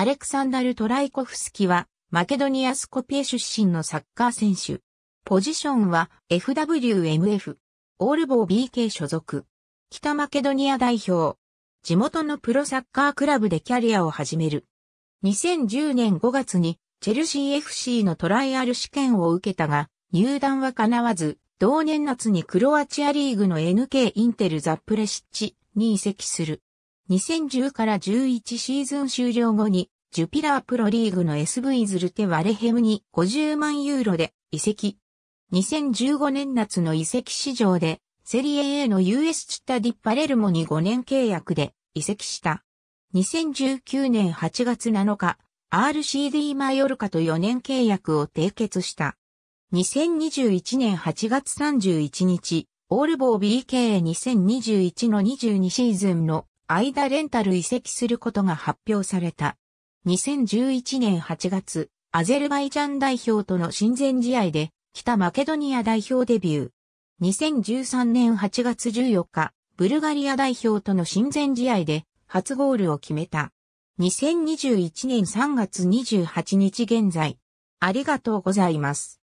アレクサンダル・トライコフスキは、マケドニア・スコピエ出身のサッカー選手。ポジションは FWMF、オールボー BK 所属。北マケドニア代表。地元のプロサッカークラブでキャリアを始める。2010年5月に、チェルシー FC のトライアル試験を受けたが、入団は叶わず、同年夏にクロアチアリーグの NK インテルザプレシッチに移籍する。2010から11シーズン終了後に、ジュピラープロリーグの SV ズルテ・ワレヘムに50万ユーロで移籍。2015年夏の移籍市場で、セリエ A の US チッタディ・ッパレルモに5年契約で移籍した。2019年8月7日、RCD マヨルカと4年契約を締結した。2021年8月31日、オールボー BK2021 の22シーズンの間レンタル移籍することが発表された。2011年8月、アゼルバイジャン代表との親善試合で、北マケドニア代表デビュー。2013年8月14日、ブルガリア代表との親善試合で、初ゴールを決めた。2021年3月28日現在。ありがとうございます。